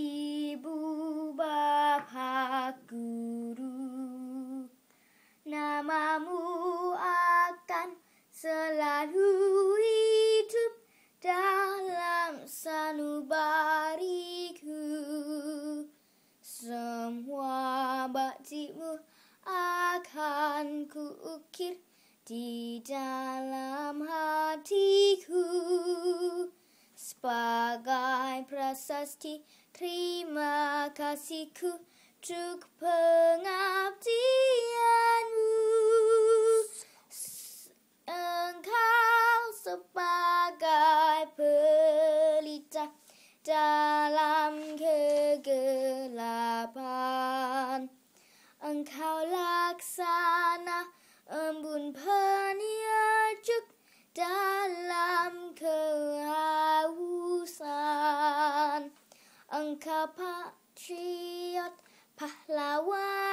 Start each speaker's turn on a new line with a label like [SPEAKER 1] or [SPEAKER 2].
[SPEAKER 1] Ibu bapak guru Namamu akan selalu hidup Dalam sanubariku Semua baktimu akan kuukir di dalam prasasti Terima kasihku Untuk pengabdianmu Engkau sebagai pelita Dalam kegelapan Engkau laksana Tanka Patriot Pahlawan